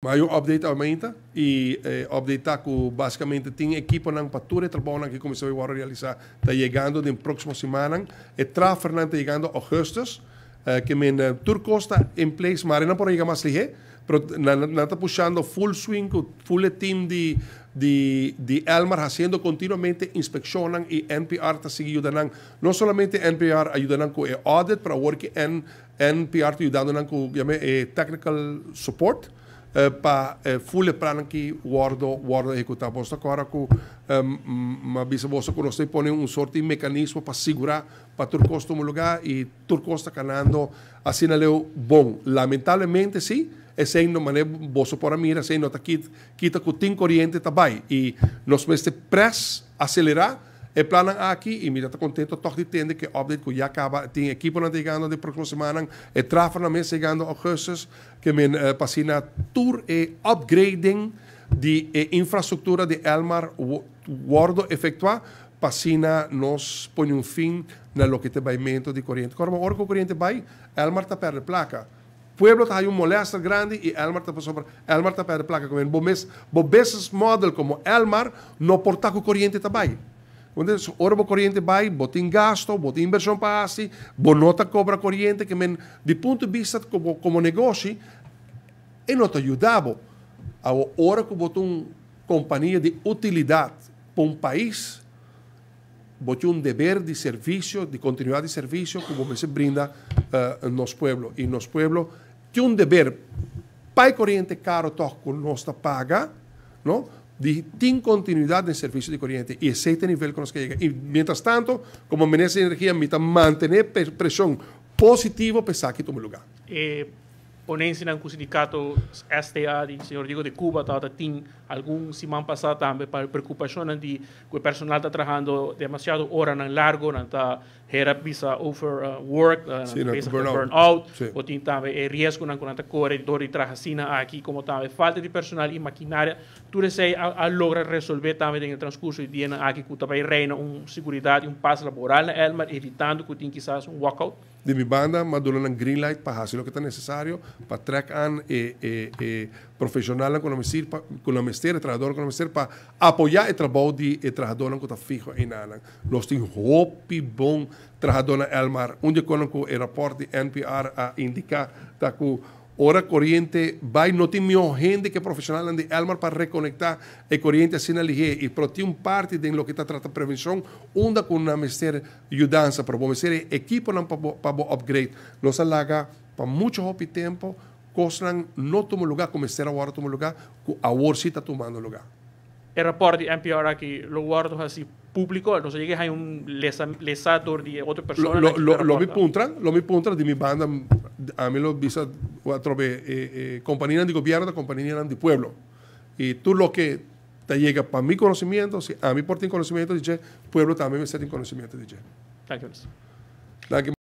Mas update aumenta e eh, update com basicamente tem equipo na pature trabalho trabajo que começou agora a realizar está chegando na próxima semana El transfer llegando está llegando eh, que me na eh, turcosta em place mas não por chegar mais lige pero na, na está puxando full swing full team de de, de Elmar haciendo continuamente inspeccionan y NPR está siguiendo ayudando. no solamente NPR ayudando con eh, audit para work en NPR ayudando con el eh, technical support Eh, pa eh, fule pranki wardo wardo executar bolsa coraco uma bisa bolsa que nós põe um sorte mecanismo para segurar para turcosta um lugar e costa canando assim leu bom lamentavelmente sim é sem não mané bolsa para mira sem não tá quita quita com tem corrente tá vai e nos mesmo press acelerar El plan aqui, e mira, te contento, estou die tiende que update que já acaba, Tem equipa na llegando de próxima semana, E tráfego na chegando a augustus, que me uh, eh, pasina tour e upgrading de eh, infraestrutura de Elmar Wardo efectua passina nos põe um fim na lo que te de corrente. Como ora que corrente vai, Elmar tá perde placa. Pueblo está aí um molesta grande e Elmar tá passando. Elmar tá perde placa como bobes bobes model como Elmar no com corrente tá vai. Entonces, oro por corriente vai, bota em gasto, bota para inversão passe, bonota cobra corriente, que men, de ponto de vista como, como negócio, e não te ajudava. A hora que botou uma companhia de utilidade para um país, botou um dever de serviço, de continuidade de serviço, como se brinda uh, nos pueblos. E nos pueblos tem um dever, pai corriente caro, toco, não paga, não? sin continuidad en servicio de corriente y es este nivel con los que llega. Y mientras tanto, como merece energía, mitad mantener presión positiva, pesar que tome lugar. Eh, ponense en algún sindicato STA, de señor Diego de Cuba, tal, algún algún semana pasado también para preocupação de que pues, el personal está trabajando demasiado hora en largo, la está era visa overwork, uh, sí, visa burnout, burnout sí. también eh, riesgo riesgo é de na y corredor y trajacina aquí, como también falta de personal y maquinaria, tú deseas a, a resolver resolver en el transcurso de tiene aquí que también reina una seguridad y un paso laboral el mar, evitando que tem quizás un walkout de mi banda, más green light para hacer lo que está necesario, para track and eh, eh, eh, profesional con la mesir, con la trabajador con la mesir, para apoyar el trabajo de de, trabajadores que está fijo en Alan. Los tienen hopi bon trabajador en el mar. Un día con el reporte NPR a indicar que Ora va y no tiene mi gente que profesional de ALMAR para reconectar el corriente sin na y e un parte de lo que está tratando prevención onda con na de ayudanza para bom el equipo para para upgrade Los alaga para mucho tiempo tempo no no lugar como a ahora toman lugar sí está tomando lugar el reporte ahora aquí, los guardos así público, se llegues hay un lesador de otra persona. Lo, lo, lo, me puntan, lo me puntan de mi banda a mí los βίσα Eh, de eh, compañía gobierno, compañía pueblo Y tú lo que te llega para mi conocimiento, a mí por ti conocimiento, dice, pueblo también me teniendo conocimiento, dice. Gracias.